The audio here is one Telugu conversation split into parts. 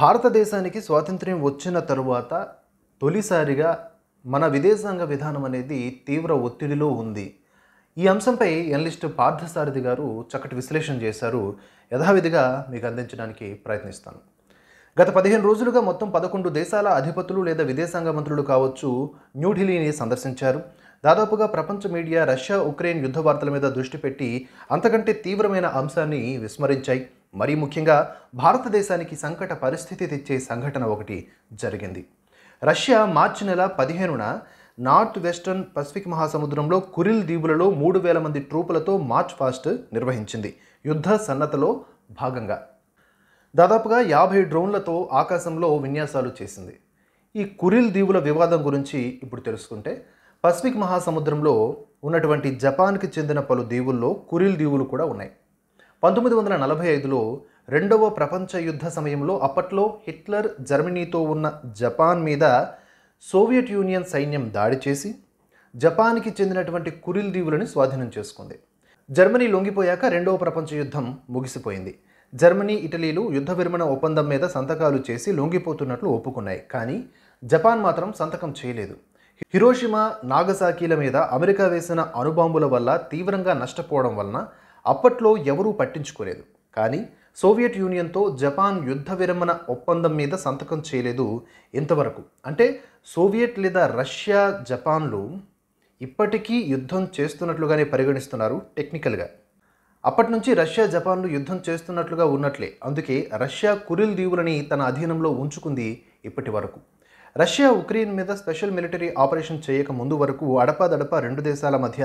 భారతదేశానికి స్వాతంత్ర్యం వచ్చిన తరువాత తొలిసారిగా మన విదేశాంగ విధానం అనేది తీవ్ర ఒత్తిడిలో ఉంది ఈ అంశంపై ఎనలిస్ట్ పార్థసారథి గారు చక్కటి విశ్లేషణ చేశారు యథావిధిగా మీకు అందించడానికి ప్రయత్నిస్తాను గత పదిహేను రోజులుగా మొత్తం పదకొండు దేశాల అధిపతులు లేదా విదేశాంగ మంత్రులు కావచ్చు న్యూఢిల్లీని సందర్శించారు దాదాపుగా ప్రపంచ మీడియా రష్యా ఉక్రెయిన్ యుద్ధ వార్తల మీద దృష్టి పెట్టి అంతకంటే తీవ్రమైన అంశాన్ని విస్మరించాయి మరీ ముఖ్యంగా భారతదేశానికి సంకట పరిస్థితి తెచ్చే సంఘటన ఒకటి జరిగింది రష్యా మార్చి నెల పదిహేనున నార్త్ వెస్టర్న్ పసిఫిక్ మహాసముద్రంలో కురిల్ దీవులలో మూడు వేల మంది ట్రూపులతో మార్చ్ ఫాస్ట్ నిర్వహించింది యుద్ధ సన్నతలో భాగంగా దాదాపుగా యాభై డ్రోన్లతో ఆకాశంలో విన్యాసాలు చేసింది ఈ కురిల్ దీవుల వివాదం గురించి ఇప్పుడు తెలుసుకుంటే పసిఫిక్ మహాసముద్రంలో ఉన్నటువంటి జపాన్కి చెందిన పలు దీవుల్లో కురిల్ దీవులు కూడా ఉన్నాయి పంతొమ్మిది వందల నలభై ఐదులో రెండవ ప్రపంచ యుద్ధ సమయంలో అప్పట్లో హిట్లర్ జర్మనీతో ఉన్న జపాన్ మీద సోవియట్ యూనియన్ సైన్యం దాడి చేసి జపాన్కి చెందినటువంటి కురిల్ దీవులను స్వాధీనం చేసుకుంది జర్మనీ లొంగిపోయాక రెండవ ప్రపంచ యుద్ధం ముగిసిపోయింది జర్మనీ ఇటలీలు యుద్ధ విరమణ ఒప్పందం మీద సంతకాలు చేసి లొంగిపోతున్నట్లు ఒప్పుకున్నాయి కానీ జపాన్ మాత్రం సంతకం చేయలేదు హిరోషిమా నాగసాకీల మీద అమెరికా వేసిన అణుబాంబుల వల్ల తీవ్రంగా నష్టపోవడం వలన అప్పట్లో ఎవరూ పట్టించుకోలేదు కానీ సోవియట్ యూనియన్తో జపాన్ యుద్ధ విరమణ ఒప్పందం మీద సంతకం చేయలేదు ఇంతవరకు అంటే సోవియట్ లేదా రష్యా జపాన్లు ఇప్పటికీ యుద్ధం చేస్తున్నట్లుగానే పరిగణిస్తున్నారు టెక్నికల్గా అప్పటి నుంచి రష్యా జపాన్లు యుద్ధం చేస్తున్నట్లుగా ఉన్నట్లే అందుకే రష్యా కురిల్ దీవులని తన అధీనంలో ఉంచుకుంది ఇప్పటి వరకు రష్యా ఉక్రెయిన్ మీద స్పెషల్ మిలిటరీ ఆపరేషన్ చేయక ముందు వరకు అడపాదడపా రెండు దేశాల మధ్య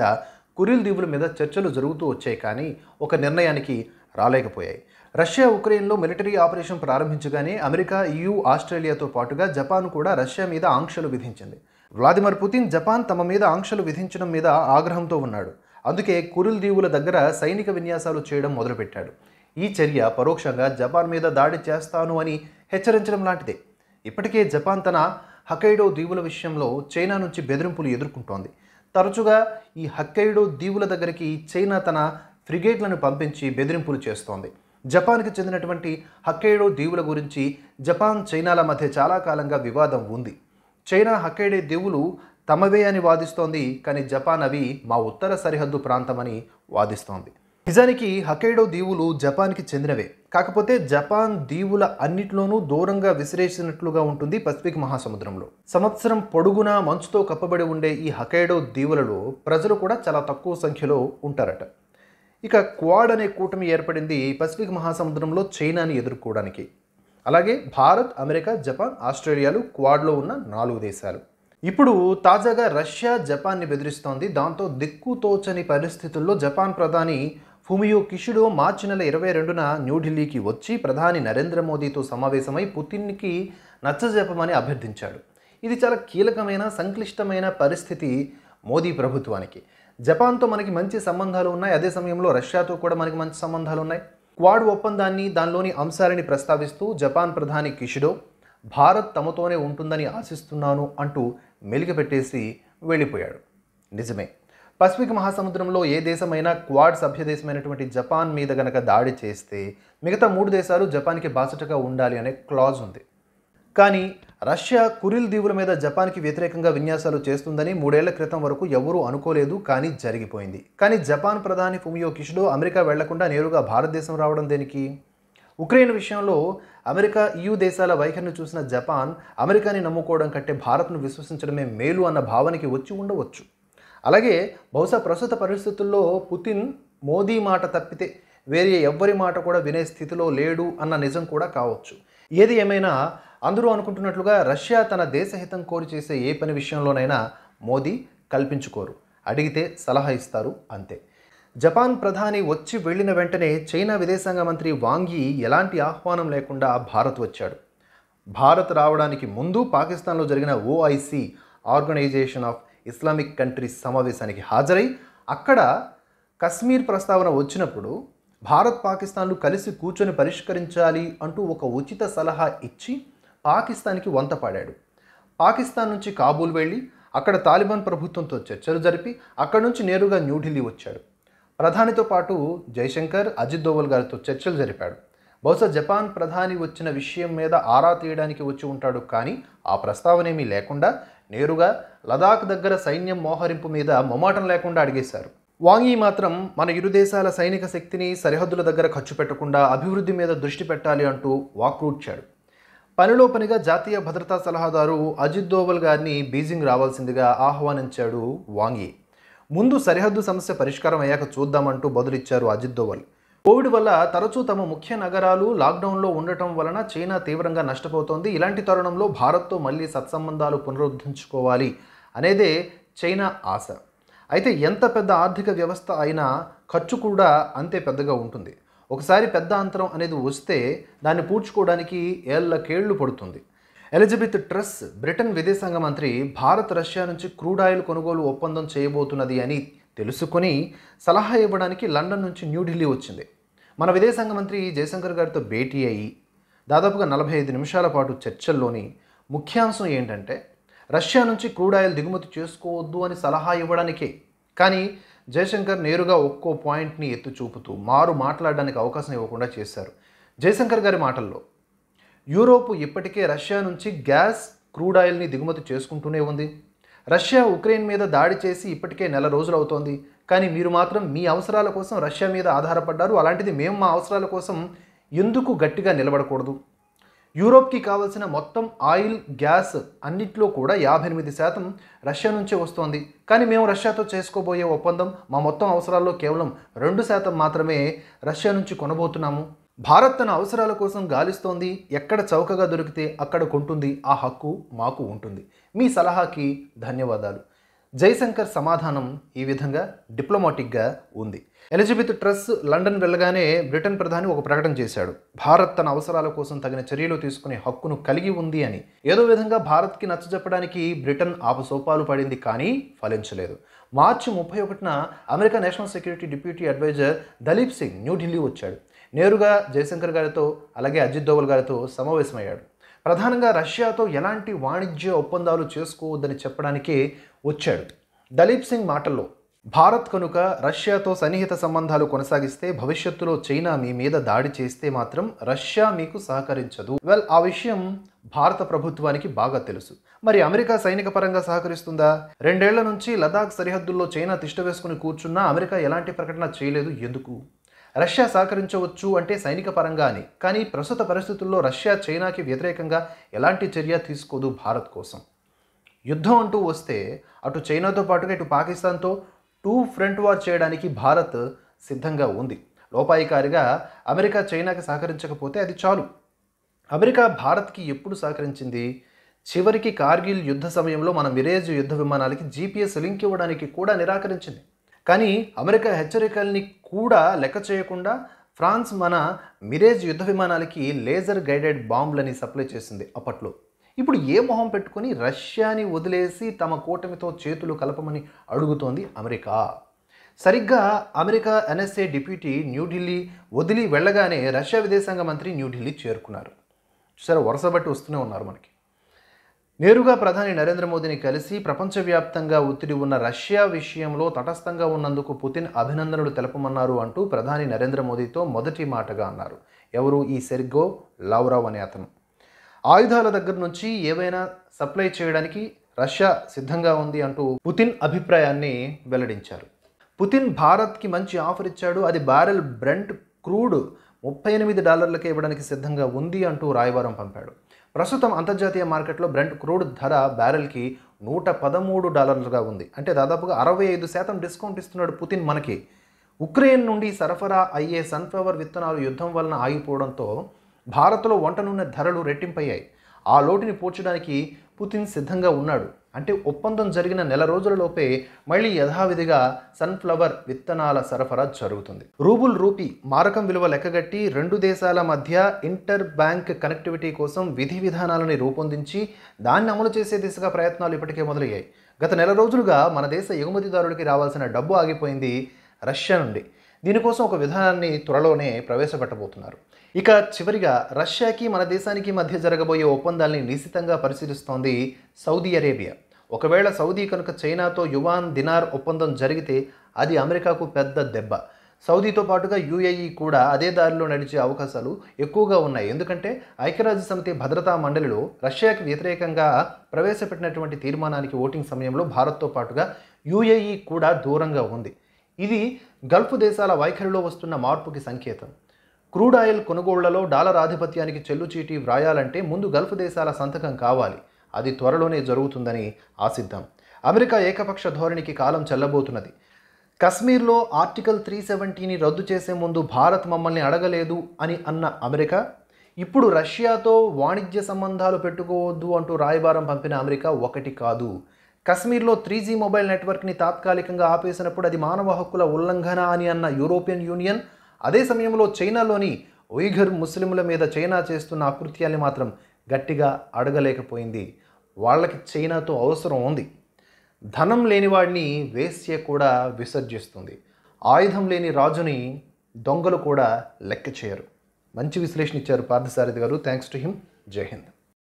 కురిల్ దీవుల మీద చర్చలు జరుగుతూ వచ్చాయి కానీ ఒక నిర్ణయానికి రాలేకపోయాయి రష్యా ఉక్రెయిన్లో మిలిటరీ ఆపరేషన్ ప్రారంభించగానే అమెరికా యు ఆస్ట్రేలియాతో పాటుగా జపాన్ కూడా రష్యా మీద ఆంక్షలు విధించింది వ్లాదిమిర్ పుతిన్ జపాన్ తమ మీద ఆంక్షలు విధించడం మీద ఆగ్రహంతో ఉన్నాడు అందుకే కురిల్ దీవుల దగ్గర సైనిక విన్యాసాలు చేయడం మొదలుపెట్టాడు ఈ చర్య పరోక్షంగా జపాన్ మీద దాడి చేస్తాను అని హెచ్చరించడం లాంటిదే ఇప్పటికే జపాన్ తన హకైడో దీవుల విషయంలో చైనా నుంచి బెదిరింపులు ఎదుర్కొంటోంది తరచుగా ఈ హక్కైడో దీవుల దగ్గరికి చైనా తన ఫ్రిగేట్లను పంపించి బెదిరింపులు చేస్తోంది జపాన్కి చెందినటువంటి హక్కైడో దీవుల గురించి జపాన్ చైనాల మధ్య చాలా కాలంగా వివాదం ఉంది చైనా హక్కైడే దీవులు తమవే అని వాదిస్తోంది కానీ జపాన్ అవి మా ఉత్తర సరిహద్దు ప్రాంతమని వాదిస్తోంది నిజానికి హకైడో దీవులు జపాన్కి చెందినవే కాకపోతే జపాన్ దీవుల అన్నిట్లోనూ దూరంగా విసిరేసినట్లుగా ఉంటుంది పసిఫిక్ మహాసముద్రంలో సంవత్సరం పొడుగునా మంచుతో కప్పబడి ఉండే ఈ హకైడో దీవులలో ప్రజలు కూడా చాలా తక్కువ సంఖ్యలో ఉంటారట ఇక క్వాడ్ అనే కూటమి ఏర్పడింది పసిఫిక్ మహాసముద్రంలో చైనాని ఎదుర్కోవడానికి అలాగే భారత్ అమెరికా జపాన్ ఆస్ట్రేలియాలు క్వాడ్లో ఉన్న నాలుగు దేశాలు ఇప్పుడు తాజాగా రష్యా జపాన్ని బెదిరిస్తోంది దాంతో దిక్కుతోచని పరిస్థితుల్లో జపాన్ ప్రధాని ఫుమియో కిషుడు మార్చి నెల ఇరవై రెండున న్యూఢిల్లీకి వచ్చి ప్రధాని నరేంద్ర మోదీతో సమావేశమై పుతిన్కి నచ్చజెప్పమని అభ్యర్థించాడు ఇది చాలా కీలకమైన సంక్లిష్టమైన పరిస్థితి మోదీ ప్రభుత్వానికి జపాన్తో మనకి మంచి సంబంధాలు ఉన్నాయి అదే సమయంలో రష్యాతో కూడా మనకి మంచి సంబంధాలు ఉన్నాయి క్వాడ్ ఒప్పందాన్ని దానిలోని అంశాలని ప్రస్తావిస్తూ జపాన్ ప్రధాని కిషిడో భారత్ తమతోనే ఉంటుందని ఆశిస్తున్నాను అంటూ మెలిగపెట్టేసి వెళ్ళిపోయాడు నిజమే పసిఫిక్ మహాసముద్రంలో ఏ దేశమైనా క్వాడ్ సభ్య దేశమైనటువంటి జపాన్ మీద గనక దాడి చేస్తే మిగతా మూడు దేశాలు జపాన్కి బాసటగా ఉండాలి అనే క్లాజ్ ఉంది కానీ రష్యా కురిల్ దీవుల మీద జపాన్కి వ్యతిరేకంగా విన్యాసాలు చేస్తుందని మూడేళ్ల క్రితం వరకు ఎవరూ అనుకోలేదు కానీ జరిగిపోయింది కానీ జపాన్ ప్రధాని ఫుమియో కిషుడు అమెరికా వెళ్లకుండా నేరుగా భారతదేశం రావడం దేనికి ఉక్రెయిన్ విషయంలో అమెరికా ఈయు దేశాల వైఖరిని చూసిన జపాన్ అమెరికాని నమ్ముకోవడం కంటే భారత్ను విశ్వసించడమే మేలు అన్న భావనకి వచ్చి ఉండవచ్చు అలాగే బహుశా ప్రస్తుత పరిస్థితుల్లో పుతిన్ మోదీ మాట తప్పితే వేరే ఎవ్వరి మాట కూడా వినే స్థితిలో లేడు అన్న నిజం కూడా కావచ్చు ఏది ఏమైనా అందరూ అనుకుంటున్నట్లుగా రష్యా తన దేశహితం కోరి చేసే ఏ పని విషయంలోనైనా మోదీ కల్పించుకోరు అడిగితే సలహా ఇస్తారు అంతే జపాన్ ప్రధాని వచ్చి వెళ్ళిన వెంటనే చైనా విదేశాంగ మంత్రి వాంగి ఎలాంటి ఆహ్వానం లేకుండా భారత్ వచ్చాడు భారత్ రావడానికి ముందు పాకిస్తాన్లో జరిగిన OIC organisation of Islamic countries సమావేశానికి హాజరై అక్కడ కశ్మీర్ ప్రస్తావన వచ్చినప్పుడు భారత్ పాకిస్తాన్లు కలిసి కూర్చొని పరిష్కరించాలి అంటూ ఒక ఉచిత సలహా ఇచ్చి పాకిస్తాన్కి వంత పాడాడు పాకిస్తాన్ నుంచి కాబూల్ వెళ్ళి అక్కడ తాలిబాన్ ప్రభుత్వంతో చర్చలు జరిపి అక్కడ నుంచి నేరుగా న్యూఢిల్లీ వచ్చాడు ప్రధానితో పాటు జయశంకర్ అజిత్ దోవల్ గారితో చర్చలు జరిపాడు బహుశా జపాన్ ప్రధాని వచ్చిన విషయం మీద ఆరా తీయడానికి వచ్చి ఉంటాడు కానీ ఆ ప్రస్తావనేమీ లేకుండా నేరుగా లదాఖ్ దగ్గర సైన్యం మోహరింపు మీద మొమాటం లేకుండా అడిగేశారు వాంగీ మాత్రం మన ఇరు దేశాల సైనిక శక్తిని సరిహద్దుల దగ్గర ఖర్చు పెట్టకుండా అభివృద్ధి మీద దృష్టి పెట్టాలి అంటూ వాక్రూడ్చాడు పనిలో పనిగా జాతీయ భద్రతా సలహాదారు అజిత్ దోవల్ గారిని బీజింగ్ రావాల్సిందిగా ఆహ్వానించాడు వాంగి ముందు సరిహద్దు సమస్య పరిష్కారం అయ్యాక చూద్దామంటూ బదులిచ్చారు అజిత్ దోవల్ కోవిడ్ వల్ల తరచూ తమ ముఖ్య నగరాలు లాక్డౌన్లో ఉండటం వలన చైనా తీవ్రంగా నష్టపోతోంది ఇలాంటి తరుణంలో భారత్తో మళ్ళీ సత్సంబంధాలు పునరుద్ధరించుకోవాలి అనేదే చైనా ఆశ అయితే ఎంత పెద్ద ఆర్థిక వ్యవస్థ అయినా ఖర్చు కూడా అంతే పెద్దగా ఉంటుంది ఒకసారి పెద్ద అంతరం అనేది వస్తే దాన్ని పూడ్చుకోవడానికి కేళ్లు పడుతుంది ఎలిజబెత్ ట్రస్ బ్రిటన్ విదేశాంగ మంత్రి భారత్ రష్యా నుంచి క్రూడ్ ఆయిల్ కొనుగోలు ఒప్పందం చేయబోతున్నది అని తెలుసుకొని సలహా ఇవ్వడానికి లండన్ నుంచి న్యూఢిల్లీ వచ్చింది మన విదేశాంగ మంత్రి జయశంకర్ గారితో భేటీ అయ్యి దాదాపుగా నలభై ఐదు నిమిషాల పాటు చర్చల్లోని ముఖ్యాంశం ఏంటంటే రష్యా నుంచి క్రూడ్ ఆయిల్ దిగుమతి చేసుకోవద్దు అని సలహా ఇవ్వడానికే కానీ జయశంకర్ నేరుగా ఒక్కో పాయింట్ని ఎత్తు చూపుతూ మారు మాట్లాడడానికి అవకాశం ఇవ్వకుండా చేశారు జయశంకర్ గారి మాటల్లో యూరోపు ఇప్పటికే రష్యా నుంచి గ్యాస్ క్రూడ్ ఆయిల్ని దిగుమతి చేసుకుంటూనే ఉంది రష్యా ఉక్రెయిన్ మీద దాడి చేసి ఇప్పటికే నెల రోజులు అవుతోంది కానీ మీరు మాత్రం మీ అవసరాల కోసం రష్యా మీద ఆధారపడ్డారు అలాంటిది మేము మా అవసరాల కోసం ఎందుకు గట్టిగా నిలబడకూడదు యూరోప్కి కావలసిన మొత్తం ఆయిల్ గ్యాస్ అన్నిట్లో కూడా యాభై ఎనిమిది శాతం రష్యా నుంచే వస్తోంది కానీ మేము రష్యాతో చేసుకోబోయే ఒప్పందం మా మొత్తం అవసరాల్లో కేవలం రెండు శాతం మాత్రమే రష్యా నుంచి కొనబోతున్నాము భారత్ తన అవసరాల కోసం గాలిస్తోంది ఎక్కడ చౌకగా దొరికితే అక్కడ కొంటుంది ఆ హక్కు మాకు ఉంటుంది మీ సలహాకి ధన్యవాదాలు జయశంకర్ సమాధానం ఈ విధంగా డిప్లొమాటిక్గా ఉంది ఎలిజబెత్ ట్రస్ లండన్ వెళ్ళగానే బ్రిటన్ ప్రధాని ఒక ప్రకటన చేశాడు భారత్ తన అవసరాల కోసం తగిన చర్యలు తీసుకునే హక్కును కలిగి ఉంది అని ఏదో విధంగా భారత్కి నచ్చజెప్పడానికి బ్రిటన్ ఆపసోపాలు పడింది కానీ ఫలించలేదు మార్చి ముప్పై ఒకటిన America national security deputy adviser Daleep Singh New Delhi వచ్చాడు నేరుగా జయశంకర్ గారితో అలాగే అజిత్ దోవల్ గారితో సమావేశమయ్యాడు ప్రధానంగా రష్యాతో ఎలాంటి వాణిజ్య ఒప్పందాలు చేసుకోవద్దని చెప్పడానికి వచ్చాడు దలీప్ సింగ్ మాటల్లో భారత్ కనుక రష్యాతో సన్నిహిత సంబంధాలు కొనసాగిస్తే భవిష్యత్తులో చైనా మీ మీద దాడి చేస్తే మాత్రం రష్యా మీకు సహకరించదు వెల్ ఆ విషయం భారత ప్రభుత్వానికి బాగా తెలుసు మరి అమెరికా సైనిక పరంగా సహకరిస్తుందా రెండేళ్ల నుంచి లదాఖ్ సరిహద్దుల్లో చైనా తిష్ట వేసుకుని కూర్చున్నా అమెరికా ఎలాంటి ప్రకటన చేయలేదు ఎందుకు రష్యా సహకరించవచ్చు అంటే సైనిక పరంగా అని కానీ ప్రస్తుత పరిస్థితుల్లో రష్యా చైనాకి వ్యతిరేకంగా ఎలాంటి చర్య తీసుకోదు భారత్ కోసం యుద్ధం అంటూ వస్తే అటు చైనాతో పాటుగా ఇటు పాకిస్తాన్తో టూ ఫ్రంట్ వార్ చేయడానికి భారత్ సిద్ధంగా ఉంది లోపాయికారిగా అమెరికా చైనాకి సహకరించకపోతే అది చాలు అమెరికా భారత్కి ఎప్పుడు సహకరించింది చివరికి కార్గిల్ యుద్ధ సమయంలో మన మిరేజ్ యుద్ధ విమానాలకి జీపీఎస్ లింక్ ఇవ్వడానికి కూడా నిరాకరించింది కానీ అమెరికా హెచ్చరికల్ని కూడా లెక్క చేయకుండా ఫ్రాన్స్ మన మిరేజ్ యుద్ధ విమానాలకి లేజర్ గైడెడ్ బాంబులని సప్లై చేసింది అప్పట్లో ఇప్పుడు ఏ మొహం పెట్టుకొని రష్యాని వదిలేసి తమ కూటమితో చేతులు కలపమని అడుగుతోంది అమెరికా సరిగ్గా అమెరికా ఎన్ఎస్ఏ డిప్యూటీ న్యూఢిల్లీ వదిలి వెళ్ళగానే రష్యా విదేశాంగ మంత్రి న్యూఢిల్లీ చేరుకున్నారు సరే వరుసబట్టి వస్తూనే ఉన్నారు మనకి నేరుగా ప్రధాని నరేంద్ర మోదీని కలిసి ప్రపంచవ్యాప్తంగా ఒత్తిడి ఉన్న రష్యా విషయంలో తటస్థంగా ఉన్నందుకు పుతిన్ అభినందనలు తెలపమన్నారు అంటూ ప్రధాని నరేంద్ర మోదీతో మొదటి మాటగా అన్నారు ఎవరు ఈ సెర్గో లావ్రావ్ అనే అతను ఆయుధాల దగ్గర నుంచి ఏవైనా సప్లై చేయడానికి రష్యా సిద్ధంగా ఉంది అంటూ పుతిన్ అభిప్రాయాన్ని వెల్లడించారు పుతిన్ భారత్కి మంచి ఆఫర్ ఇచ్చాడు అది బారెల్ బ్రెంట్ క్రూడ్ ముప్పై ఎనిమిది డాలర్లకే ఇవ్వడానికి సిద్ధంగా ఉంది అంటూ రాయవారం పంపాడు ప్రస్తుతం అంతర్జాతీయ మార్కెట్లో బ్రెంట్ క్రూడ్ ధర బ్యారెల్కి నూట పదమూడు డాలర్లుగా ఉంది అంటే దాదాపుగా అరవై ఐదు శాతం డిస్కౌంట్ ఇస్తున్నాడు పుతిన్ మనకి ఉక్రెయిన్ నుండి సరఫరా అయ్యే సన్ఫ్లవర్ విత్తనాలు యుద్ధం వలన ఆగిపోవడంతో భారత్లో వంట నూనె ధరలు రెట్టింపయ్యాయి ఆ లోటుని పూడ్చడానికి పుతిన్ సిద్ధంగా ఉన్నాడు అంటే ఒప్పందం జరిగిన నెల రోజులలోపే మళ్ళీ యథావిధిగా సన్ఫ్లవర్ విత్తనాల సరఫరా జరుగుతుంది రూబుల్ రూపీ మారకం విలువ లెక్కగట్టి రెండు దేశాల మధ్య ఇంటర్ బ్యాంక్ కనెక్టివిటీ కోసం విధి విధానాలని రూపొందించి దాన్ని అమలు చేసే దిశగా ప్రయత్నాలు ఇప్పటికే మొదలయ్యాయి గత నెల రోజులుగా మన దేశ ఎగుమతిదారులకి రావాల్సిన డబ్బు ఆగిపోయింది రష్యా నుండి దీనికోసం ఒక విధానాన్ని త్వరలోనే ప్రవేశపెట్టబోతున్నారు ఇక చివరిగా రష్యాకి మన దేశానికి మధ్య జరగబోయే ఒప్పందాల్ని నిశితంగా పరిశీలిస్తోంది సౌదీ అరేబియా ఒకవేళ సౌదీ కనుక చైనాతో యువాన్ దినార్ ఒప్పందం జరిగితే అది అమెరికాకు పెద్ద దెబ్బ సౌదీతో పాటుగా యూఏఈ కూడా అదే దారిలో నడిచే అవకాశాలు ఎక్కువగా ఉన్నాయి ఎందుకంటే ఐక్యరాజ్య సమితి భద్రతా మండలిలో రష్యాకి వ్యతిరేకంగా ప్రవేశపెట్టినటువంటి తీర్మానానికి ఓటింగ్ సమయంలో భారత్తో పాటుగా యూఏఈ కూడా దూరంగా ఉంది ఇది గల్ఫ్ దేశాల వైఖరిలో వస్తున్న మార్పుకి సంకేతం క్రూడ్ ఆయిల్ కొనుగోళ్లలో డాలర్ ఆధిపత్యానికి చెల్లుచీటి వ్రాయాలంటే ముందు గల్ఫ్ దేశాల సంతకం కావాలి అది త్వరలోనే జరుగుతుందని ఆశిద్దాం అమెరికా ఏకపక్ష ధోరణికి కాలం చెల్లబోతున్నది కశ్మీర్లో ఆర్టికల్ త్రీ సెవెంటీని రద్దు చేసే ముందు భారత్ మమ్మల్ని అడగలేదు అని అన్న అమెరికా ఇప్పుడు రష్యాతో వాణిజ్య సంబంధాలు పెట్టుకోవద్దు అంటూ రాయబారం పంపిన అమెరికా ఒకటి కాదు కశ్మీర్లో త్రీ జీ మొబైల్ నెట్వర్క్ని తాత్కాలికంగా ఆపేసినప్పుడు అది మానవ హక్కుల ఉల్లంఘన అని అన్న యూరోపియన్ యూనియన్ అదే సమయంలో చైనాలోని ఉయిఘర్ ముస్లింల మీద చైనా చేస్తున్న అకృత్యాన్ని మాత్రం గట్టిగా అడగలేకపోయింది వాళ్ళకి చైనాతో అవసరం ఉంది ధనం లేని వాడిని వేశ్య కూడా విసర్జిస్తుంది ఆయుధం లేని రాజుని దొంగలు కూడా లెక్క చేయరు మంచి విశ్లేషణ ఇచ్చారు పార్థసారథి గారు థ్యాంక్స్ టు హిమ్ జై హింద్